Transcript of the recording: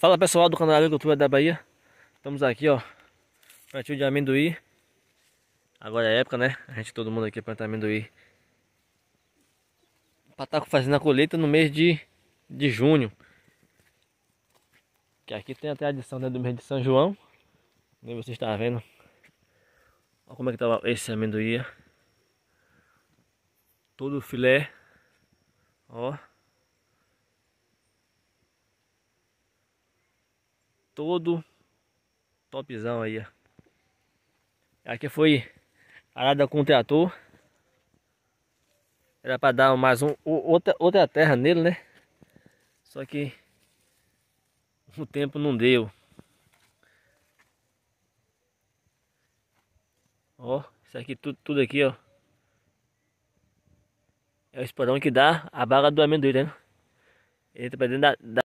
Fala pessoal do canal Agricultura da Bahia Estamos aqui ó Plantio de amendoim Agora é época né, a gente todo mundo aqui planta amendoim Pataco tá fazendo a colheita no mês de, de junho Que aqui tem a tradição né, do mês de São João Nem você está vendo Olha como é que tá esse amendoim Todo filé Ó todo topzão aí, ó. Aqui foi arada com o trator. Era para dar mais um, outra, outra terra nele, né? Só que o tempo não deu. Ó, isso aqui, tudo, tudo aqui, ó. É o esporão que dá a baga do amendoim, né? Ele tá pra dentro da, da...